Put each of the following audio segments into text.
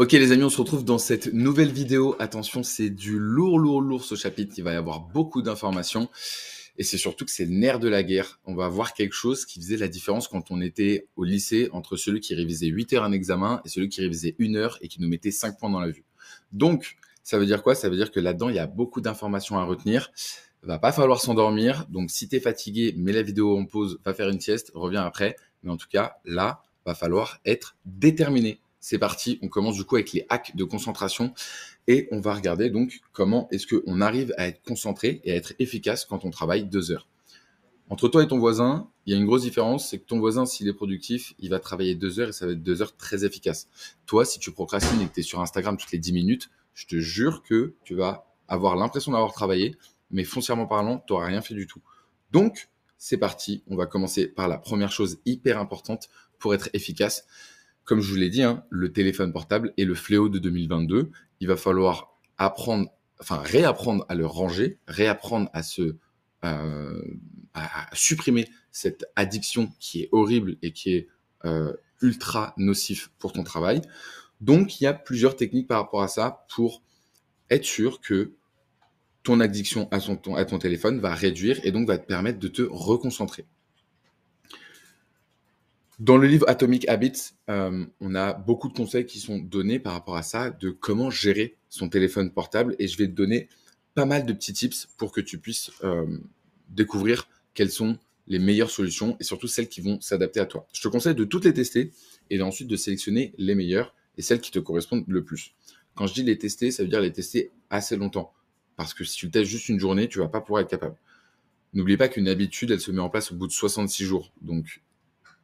Ok les amis, on se retrouve dans cette nouvelle vidéo. Attention, c'est du lourd, lourd, lourd ce chapitre. Il va y avoir beaucoup d'informations. Et c'est surtout que c'est le nerf de la guerre. On va voir quelque chose qui faisait la différence quand on était au lycée entre celui qui révisait 8 heures un examen et celui qui révisait 1 heure et qui nous mettait 5 points dans la vue. Donc, ça veut dire quoi Ça veut dire que là-dedans, il y a beaucoup d'informations à retenir. va pas falloir s'endormir. Donc, si tu es fatigué, mets la vidéo en pause, va faire une sieste, reviens après. Mais en tout cas, là, va falloir être déterminé. C'est parti, on commence du coup avec les hacks de concentration et on va regarder donc comment est-ce qu'on arrive à être concentré et à être efficace quand on travaille deux heures. Entre toi et ton voisin, il y a une grosse différence, c'est que ton voisin, s'il est productif, il va travailler deux heures et ça va être deux heures très efficaces. Toi, si tu procrastines et que tu es sur Instagram toutes les dix minutes, je te jure que tu vas avoir l'impression d'avoir travaillé, mais foncièrement parlant, tu n'auras rien fait du tout. Donc, c'est parti, on va commencer par la première chose hyper importante pour être efficace, comme je vous l'ai dit, hein, le téléphone portable est le fléau de 2022. Il va falloir apprendre, enfin réapprendre à le ranger, réapprendre à se euh, supprimer cette addiction qui est horrible et qui est euh, ultra nocif pour ton travail. Donc il y a plusieurs techniques par rapport à ça pour être sûr que ton addiction à ton téléphone va réduire et donc va te permettre de te reconcentrer. Dans le livre Atomic Habits, euh, on a beaucoup de conseils qui sont donnés par rapport à ça, de comment gérer son téléphone portable. Et je vais te donner pas mal de petits tips pour que tu puisses euh, découvrir quelles sont les meilleures solutions et surtout celles qui vont s'adapter à toi. Je te conseille de toutes les tester et ensuite de sélectionner les meilleures et celles qui te correspondent le plus. Quand je dis les tester, ça veut dire les tester assez longtemps. Parce que si tu le testes juste une journée, tu ne vas pas pouvoir être capable. N'oublie pas qu'une habitude, elle se met en place au bout de 66 jours. Donc,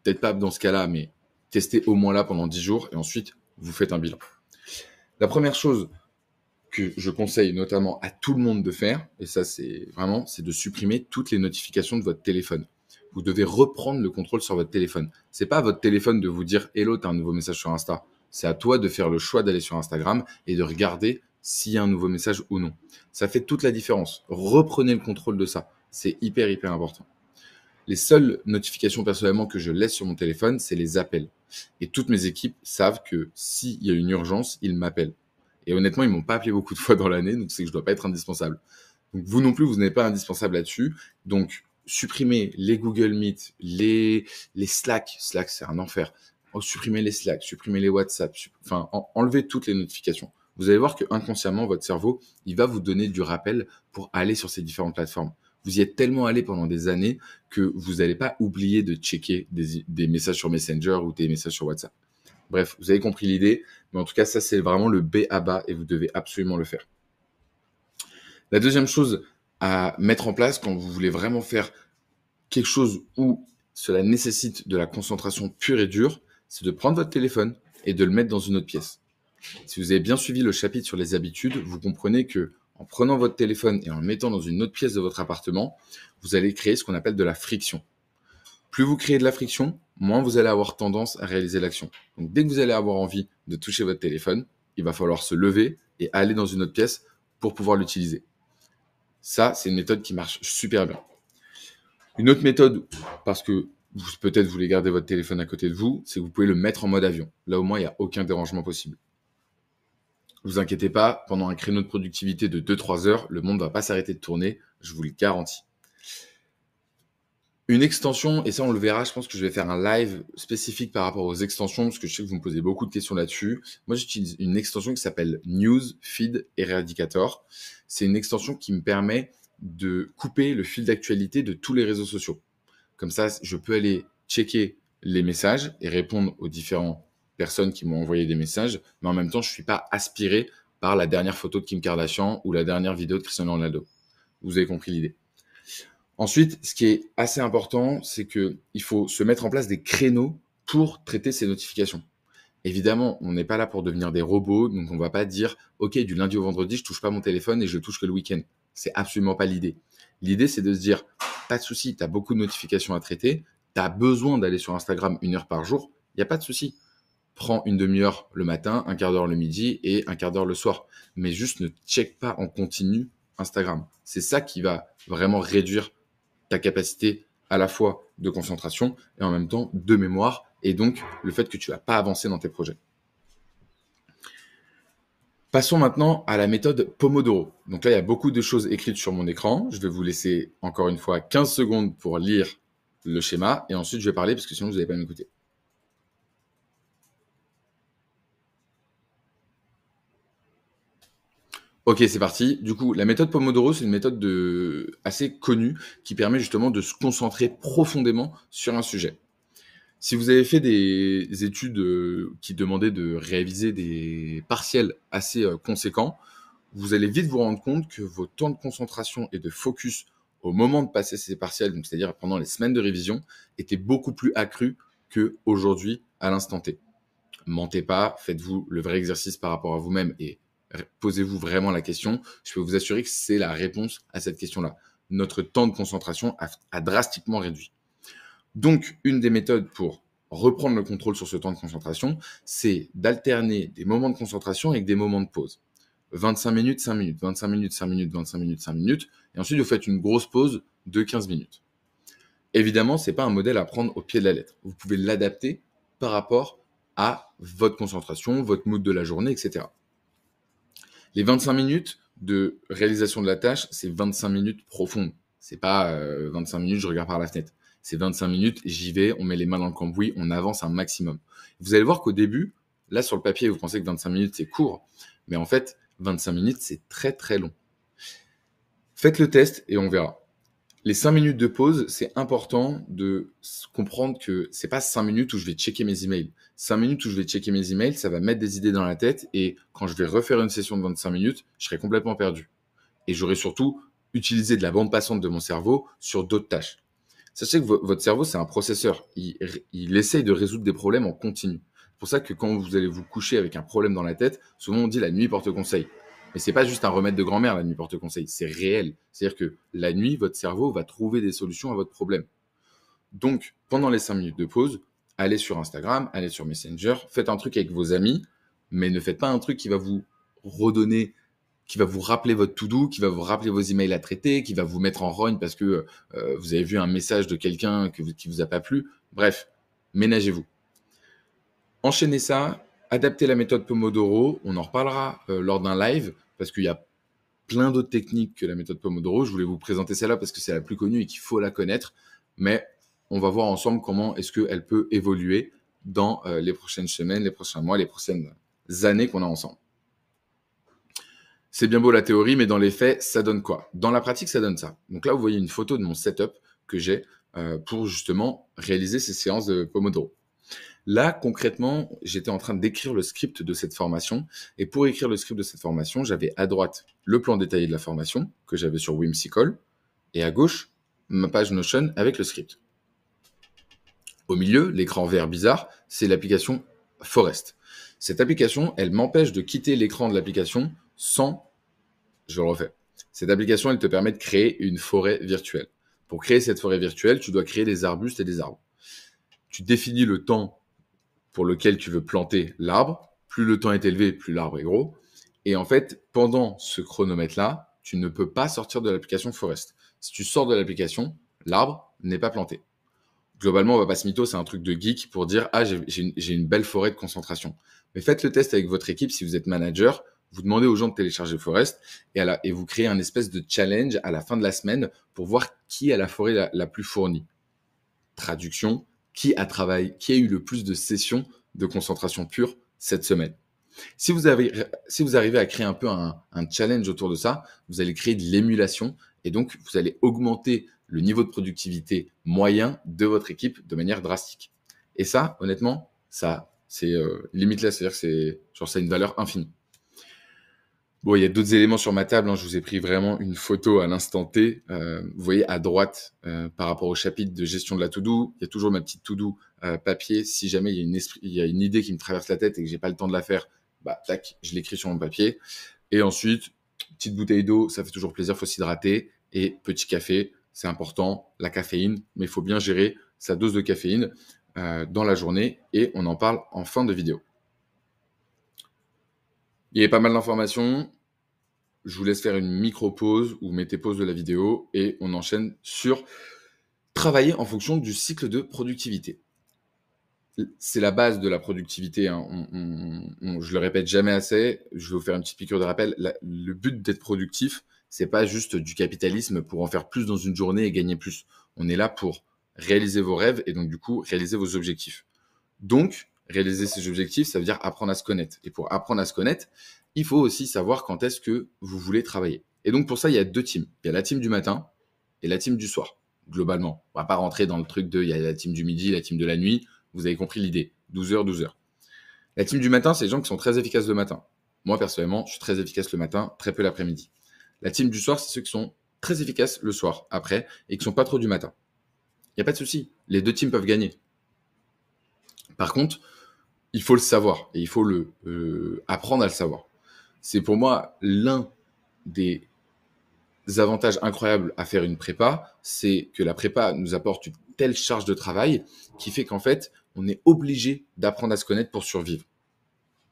peut-être pas dans ce cas-là, mais testez au moins là pendant 10 jours et ensuite vous faites un bilan. La première chose que je conseille notamment à tout le monde de faire, et ça c'est vraiment, c'est de supprimer toutes les notifications de votre téléphone. Vous devez reprendre le contrôle sur votre téléphone. C'est pas à votre téléphone de vous dire Hello, t'as un nouveau message sur Insta. C'est à toi de faire le choix d'aller sur Instagram et de regarder s'il y a un nouveau message ou non. Ça fait toute la différence. Reprenez le contrôle de ça. C'est hyper, hyper important. Les seules notifications personnellement que je laisse sur mon téléphone, c'est les appels. Et toutes mes équipes savent que s'il y a une urgence, ils m'appellent. Et honnêtement, ils m'ont pas appelé beaucoup de fois dans l'année, donc c'est que je dois pas être indispensable. Donc vous non plus, vous n'êtes pas indispensable là-dessus. Donc supprimez les Google Meet, les, les Slack. Slack, c'est un enfer. Oh, supprimez les Slack, supprimez les WhatsApp, enfin, en, enlever toutes les notifications. Vous allez voir que inconsciemment, votre cerveau, il va vous donner du rappel pour aller sur ces différentes plateformes vous y êtes tellement allé pendant des années que vous n'allez pas oublier de checker des, messages sur Messenger ou des messages sur WhatsApp. Bref, vous avez compris l'idée, mais en tout cas, ça, c'est vraiment le B à bas et vous devez absolument le faire. La deuxième chose à mettre en place quand vous voulez vraiment faire quelque chose où cela nécessite de la concentration pure et dure, c'est de prendre votre téléphone et de le mettre dans une autre pièce. Si vous avez bien suivi le chapitre sur les habitudes, vous comprenez que en prenant votre téléphone et en le mettant dans une autre pièce de votre appartement, vous allez créer ce qu'on appelle de la friction. Plus vous créez de la friction, moins vous allez avoir tendance à réaliser l'action. Donc dès que vous allez avoir envie de toucher votre téléphone, il va falloir se lever et aller dans une autre pièce pour pouvoir l'utiliser. Ça, c'est une méthode qui marche super bien. Une autre méthode, parce que peut-être vous voulez garder votre téléphone à côté de vous, c'est que vous pouvez le mettre en mode avion. Là au moins, il n'y a aucun dérangement possible vous inquiétez pas, pendant un créneau de productivité de 2-3 heures, le monde ne va pas s'arrêter de tourner, je vous le garantis. Une extension, et ça on le verra, je pense que je vais faire un live spécifique par rapport aux extensions, parce que je sais que vous me posez beaucoup de questions là-dessus. Moi j'utilise une extension qui s'appelle News, Feed Eradicator. C'est une extension qui me permet de couper le fil d'actualité de tous les réseaux sociaux. Comme ça, je peux aller checker les messages et répondre aux différents personnes qui m'ont envoyé des messages, mais en même temps, je ne suis pas aspiré par la dernière photo de Kim Kardashian ou la dernière vidéo de Cristiano Ronaldo. Vous avez compris l'idée. Ensuite, ce qui est assez important, c'est qu'il faut se mettre en place des créneaux pour traiter ces notifications. Évidemment, on n'est pas là pour devenir des robots, donc on ne va pas dire OK, du lundi au vendredi, je ne touche pas mon téléphone et je touche que le week-end. C'est absolument pas l'idée. L'idée, c'est de se dire pas de souci, tu as beaucoup de notifications à traiter, tu as besoin d'aller sur Instagram une heure par jour, il n'y a pas de souci prends une demi-heure le matin, un quart d'heure le midi et un quart d'heure le soir. Mais juste ne check pas en continu Instagram. C'est ça qui va vraiment réduire ta capacité à la fois de concentration et en même temps de mémoire et donc le fait que tu vas pas avancer dans tes projets. Passons maintenant à la méthode Pomodoro. Donc là, il y a beaucoup de choses écrites sur mon écran. Je vais vous laisser encore une fois 15 secondes pour lire le schéma et ensuite je vais parler parce que sinon vous n'allez pas m'écouter. Ok, c'est parti. Du coup, la méthode Pomodoro, c'est une méthode de... assez connue qui permet justement de se concentrer profondément sur un sujet. Si vous avez fait des études euh, qui demandaient de réaliser des partiels assez euh, conséquents, vous allez vite vous rendre compte que vos temps de concentration et de focus au moment de passer ces partiels, donc c'est-à-dire pendant les semaines de révision, étaient beaucoup plus accrus que aujourd'hui à l'instant T. Mentez pas, faites-vous le vrai exercice par rapport à vous-même et Posez-vous vraiment la question. Je peux vous assurer que c'est la réponse à cette question-là. Notre temps de concentration a, drastiquement réduit. Donc, une des méthodes pour reprendre le contrôle sur ce temps de concentration, c'est d'alterner des moments de concentration avec des moments de pause. 25 minutes, 5 minutes, 25 minutes, 5 minutes, 25 minutes, 5 minutes. Et ensuite, vous faites une grosse pause de 15 minutes. Évidemment, ce n'est pas un modèle à prendre au pied de la lettre. Vous pouvez l'adapter par rapport à votre concentration, votre mood de la journée, etc les 25 minutes de réalisation de la tâche, c'est 25 minutes profondes. C'est pas 25 euh, minutes, je regarde par la fenêtre. C'est 25 minutes, j'y vais, on met les mains dans le cambouis, on avance un maximum. Vous allez voir qu'au début, là sur le papier, vous pensez que 25 minutes c'est court, mais en fait, 25 minutes c'est très très long. Faites le test et on verra les cinq minutes de pause, c'est important de comprendre que c'est pas cinq minutes où je vais checker mes emails. Cinq minutes où je vais checker mes emails, ça va mettre des idées dans la tête et quand je vais refaire une session de 25 minutes, je serai complètement perdu. Et j'aurai surtout utilisé de la bande passante de mon cerveau sur d'autres tâches. Sachez que votre cerveau, c'est un processeur. Il, il essaye de résoudre des problèmes en continu. C'est pour ça que quand vous allez vous coucher avec un problème dans la tête, souvent on dit la nuit porte conseil. Mais c'est pas juste un remède de grand-mère, la nuit porte-conseil, c'est réel. C'est-à-dire que la nuit, votre cerveau va trouver des solutions à votre problème. Donc, pendant les 5 minutes de pause, allez sur Instagram, allez sur Messenger, faites un truc avec vos amis, mais ne faites pas un truc qui va vous redonner, qui va vous rappeler votre to-do, qui va vous rappeler vos emails à traiter, qui va vous mettre en rogne parce que euh, vous avez vu un message de quelqu'un qui qui vous a pas plu. Bref, ménagez-vous. Enchaînez ça, adaptez la méthode Pomodoro, on en reparlera euh, lors d'un live, parce qu'il y a plein d'autres techniques que la méthode Pomodoro. Je voulais vous présenter celle-là parce que c'est la plus connue et qu'il faut la connaître, mais on va voir ensemble comment est-ce qu'elle peut évoluer dans euh, les prochaines semaines, les prochains mois, les prochaines années qu'on a ensemble. C'est bien beau la théorie, mais dans les faits, ça donne quoi Dans la pratique, ça donne ça. Donc là, vous voyez une photo de mon setup que j'ai euh, pour justement réaliser ces séances de Pomodoro. Là, concrètement, j'étais en train d'écrire le script de cette formation. Et pour écrire le script de cette formation, j'avais à droite le plan détaillé de la formation que j'avais sur Whimsical et à gauche ma page Notion avec le script. Au milieu, l'écran vert bizarre, c'est l'application Forest. Cette application, elle m'empêche de quitter l'écran de l'application sans... Je le refais. Cette application, elle te permet de créer une forêt virtuelle. Pour créer cette forêt virtuelle, tu dois créer des arbustes et des arbres. Tu définis le temps pour lequel tu veux planter l'arbre. Plus le temps est élevé, plus l'arbre est gros. Et en fait, pendant ce chronomètre-là, tu ne peux pas sortir de l'application Forest. Si tu sors de l'application, l'arbre n'est pas planté. Globalement, on va pas se c'est un truc de geek pour dire ah j'ai une, belle forêt de concentration. Mais faites le test avec votre équipe si vous êtes manager vous demandez aux gens de télécharger Forest et, vous créez un espèce de challenge à la fin de la semaine pour voir qui a la forêt la plus fournie. Traduction, qui a travaillé, qui a eu le plus de sessions de concentration pure cette semaine. Si vous, avez, si vous arrivez à créer un peu un, challenge autour de ça, vous allez créer de l'émulation et donc vous allez augmenter le niveau de productivité moyen de votre équipe de manière drastique. Et ça, honnêtement, ça, c'est euh, limitless, limite là, c'est-à-dire que c'est ça a une valeur infinie. Bon, il y a d'autres éléments sur ma table. Hein. Je vous ai pris vraiment une photo à l'instant T. Euh, vous voyez à droite, euh, par rapport au chapitre de gestion de la to-do, il y a toujours ma petite to-do euh, papier. Si jamais il y, a une esprit, il y a une idée qui me traverse la tête et que j'ai pas le temps de la faire, bah tac, je l'écris sur mon papier. Et ensuite, petite bouteille d'eau, ça fait toujours plaisir, faut s'hydrater. Et petit café, c'est important, la caféine, mais il faut bien gérer sa dose de caféine dans la journée. Et on en parle en fin de vidéo. Il y a pas mal d'informations. Je vous laisse faire une micro-pause ou mettez pause de la vidéo et on enchaîne sur travailler en fonction du cycle de productivité. C'est la base de la productivité. Hein. je le répète jamais assez. Je vais vous faire une petite piqûre de rappel. le but d'être productif, c'est pas juste du capitalisme pour en faire plus dans une journée et gagner plus. On est là pour réaliser vos rêves et donc du coup réaliser vos objectifs. Donc réaliser ces objectifs, ça veut dire apprendre à se connaître. Et pour apprendre à se connaître, il faut aussi savoir quand est-ce que vous voulez travailler. Et donc pour ça, il y a deux teams. Il y a la team du matin et la team du soir, globalement. On va pas rentrer dans le truc de il y a la team du midi, la team de la nuit. Vous avez compris l'idée. 12 h 12 h La team du matin, c'est les gens qui sont très efficaces le matin. Moi, personnellement, je suis très efficace le matin, très peu l'après-midi. La team du soir, c'est ceux qui sont très efficaces le soir, après, et qui ne sont pas trop du matin. Il n'y a pas de souci. Les deux teams peuvent gagner. Par contre, il faut le savoir et il faut le euh, apprendre à le savoir. C'est pour moi l'un des avantages incroyables à faire une prépa, c'est que la prépa nous apporte une telle charge de travail qui fait qu'en fait, on est obligé d'apprendre à se connaître pour survivre.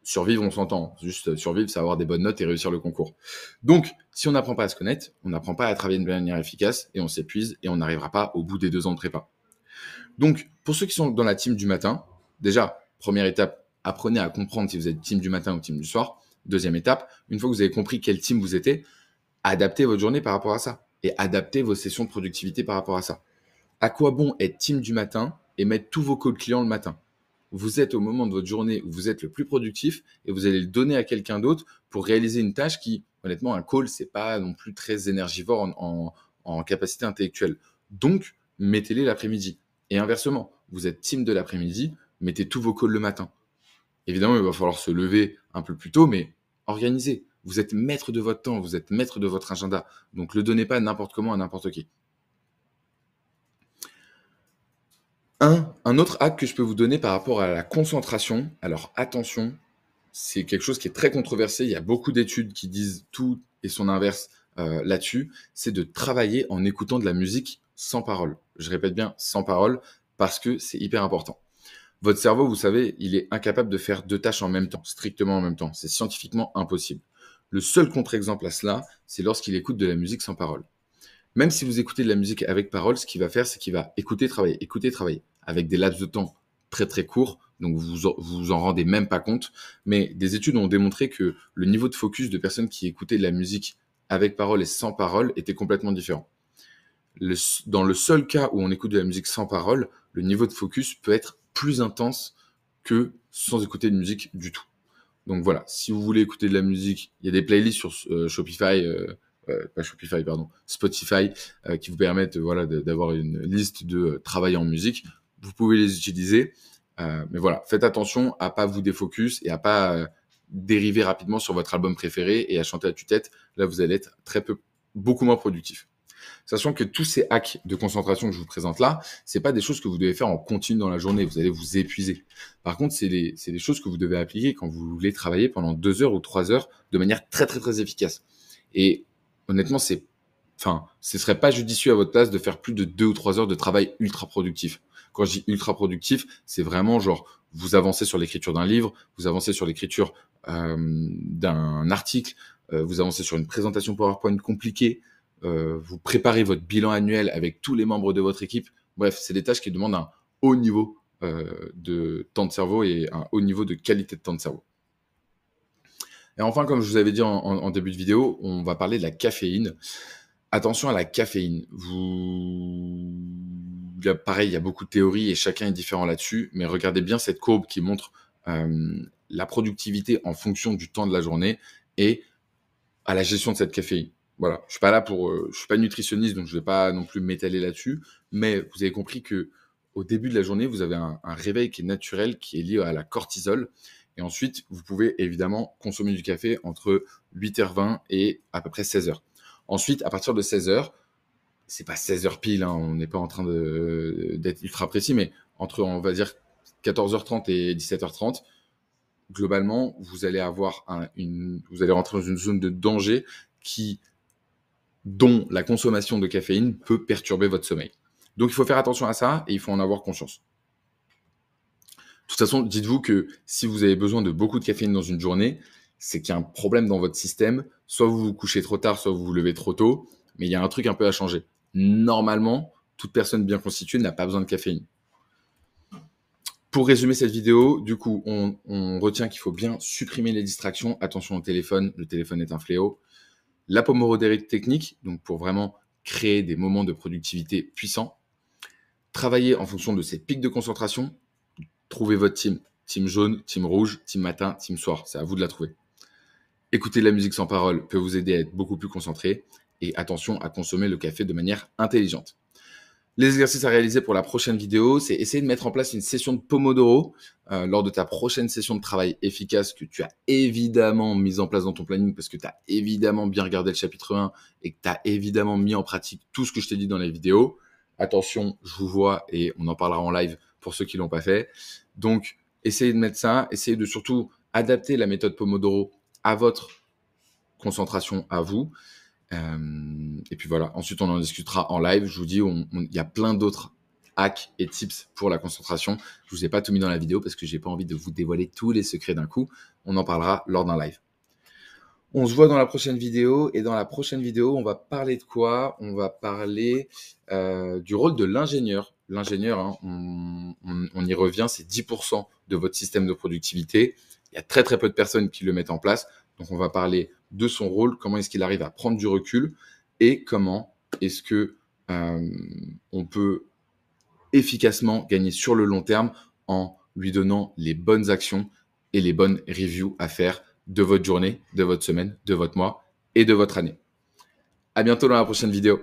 Survivre, on s'entend. Juste euh, survivre, c'est avoir des bonnes notes et réussir le concours. Donc, si on n'apprend pas à se connaître, on n'apprend pas à travailler de manière efficace et on s'épuise et on n'arrivera pas au bout des deux ans de prépa. Donc, pour ceux qui sont dans la team du matin, déjà, première étape, apprenez à comprendre si vous êtes team du matin ou team du soir. Deuxième étape, une fois que vous avez compris quel team vous étiez, adaptez votre journée par rapport à ça et adaptez vos sessions de productivité par rapport à ça. À quoi bon être team du matin et mettre tous vos calls clients le matin Vous êtes au moment de votre journée où vous êtes le plus productif et vous allez le donner à quelqu'un d'autre pour réaliser une tâche qui, honnêtement, un call, c'est pas non plus très énergivore en, en capacité intellectuelle. Donc, mettez-les l'après-midi. Et inversement, vous êtes team de l'après-midi, mettez tous vos calls le matin. Évidemment, il va falloir se lever un peu plus tôt, mais organisez. Vous êtes maître de votre temps, vous êtes maître de votre agenda. Donc, ne le donnez pas n'importe comment à n'importe qui. Un, autre hack que je peux vous donner par rapport à la concentration, alors attention, c'est quelque chose qui est très controversé. Il y a beaucoup d'études qui disent tout et son inverse euh, là-dessus. C'est de travailler en écoutant de la musique sans parole. Je répète bien sans parole parce que c'est hyper important. Votre cerveau, vous savez, il est incapable de faire deux tâches en même temps, strictement en même temps. C'est scientifiquement impossible. Le seul contre-exemple à cela, c'est lorsqu'il écoute de la musique sans parole. Même si vous écoutez de la musique avec parole, ce qu'il va faire, c'est qu'il va écouter, travailler, écouter, travailler, avec des laps de temps très très courts, donc vous vous en rendez même pas compte. Mais des études ont démontré que le niveau de focus de personnes qui écoutaient de la musique avec parole et sans parole était complètement différent. dans le seul cas où on écoute de la musique sans parole, le niveau de focus peut être plus intense que sans écouter de musique du tout. Donc voilà, si vous voulez écouter de la musique, il y a des playlists sur euh, Shopify, euh, euh, pas Shopify, pardon, Spotify, qui vous permettent voilà, d'avoir une liste de travail en musique. Vous pouvez les utiliser, mais voilà, faites attention à pas vous défocus et à pas dériver rapidement sur votre album préféré et à chanter à tue-tête. Là, vous allez être très peu, beaucoup moins productif. Sachant que tous ces hacks de concentration que je vous présente là, c'est pas des choses que vous devez faire en continu dans la journée. Vous allez vous épuiser. Par contre, c'est des, des choses que vous devez appliquer quand vous voulez travailler pendant deux heures ou trois heures de manière très, très, très efficace. Et honnêtement, c'est, enfin, ce serait pas judicieux à votre place de faire plus de deux ou trois heures de travail ultra productif. Quand je dis ultra productif, c'est vraiment genre, vous avancez sur l'écriture d'un livre, vous avancez sur l'écriture euh, d'un article, euh, vous avancez sur une présentation PowerPoint compliquée, euh, vous préparez votre bilan annuel avec tous les membres de votre équipe. Bref, c'est des tâches qui demandent un haut niveau euh, de temps de cerveau et un haut niveau de qualité de temps de cerveau. Et enfin, comme je vous avais dit en, début de vidéo, on va parler de la caféine. Attention à la caféine. Vous... pareil, il y a beaucoup de théories et chacun est différent là-dessus, mais regardez bien cette courbe qui montre euh, la productivité en fonction du temps de la journée et à la gestion de cette caféine voilà, je suis pas là pour, euh, je suis pas nutritionniste, donc je vais pas non plus m'étaler là-dessus. Mais vous avez compris que au début de la journée, vous avez un, réveil qui est naturel, qui est lié à la cortisol. Et ensuite, vous pouvez évidemment consommer du café entre 8h20 et à peu près 16h. Ensuite, à partir de 16h, c'est pas 16h pile, hein, on n'est pas en train d'être ultra précis, mais entre, on va dire, 14h30 et 17h30, globalement, vous allez avoir une, vous allez rentrer dans une zone de danger qui dont la consommation de caféine peut perturber votre sommeil. Donc il faut faire attention à ça et il faut en avoir conscience. De toute façon, dites-vous que si vous avez besoin de beaucoup de caféine dans une journée, c'est qu'il y a un problème dans votre système. Soit vous vous couchez trop tard, soit vous vous levez trop tôt, mais il y a un truc un peu à changer. Normalement, toute personne bien constituée n'a pas besoin de caféine. Pour résumer cette vidéo, du coup, on, on retient qu'il faut bien supprimer les distractions. Attention au téléphone, le téléphone est un fléau la technique, donc pour vraiment créer des moments de productivité puissants, travailler en fonction de ces pics de concentration, trouvez votre team, team jaune, team rouge, team matin, team soir, c'est à vous de la trouver. Écouter de la musique sans parole peut vous aider à être beaucoup plus concentré et attention à consommer le café de manière intelligente. Les exercices à réaliser pour la prochaine vidéo, c'est essayer de mettre en place une session de Pomodoro euh, lors de ta prochaine session de travail efficace que tu as évidemment mise en place dans ton planning parce que tu as évidemment bien regardé le chapitre 1 et que tu as évidemment mis en pratique tout ce que je t'ai dit dans la vidéo. Attention, je vous vois et on en parlera en live pour ceux qui l'ont pas fait. Donc, essayez de mettre ça, essayez de surtout adapter la méthode Pomodoro à votre concentration à vous. Euh, et puis voilà, ensuite on en discutera en live. Je vous dis, il y a plein d'autres hacks et tips pour la concentration. Je ne vous ai pas tout mis dans la vidéo parce que j'ai pas envie de vous dévoiler tous les secrets d'un coup. On en parlera lors d'un live. On se voit dans la prochaine vidéo et dans la prochaine vidéo, on va parler de quoi On va parler euh, du rôle de l'ingénieur. L'ingénieur, hein, on, on, y revient, c'est 10% de votre système de productivité. Il y a très très peu de personnes qui le mettent en place. Donc on va parler de son rôle, comment est-ce qu'il arrive à prendre du recul et comment est-ce que euh, on peut efficacement gagner sur le long terme en lui donnant les bonnes actions et les bonnes reviews à faire de votre journée, de votre semaine, de votre mois et de votre année. À bientôt dans la prochaine vidéo.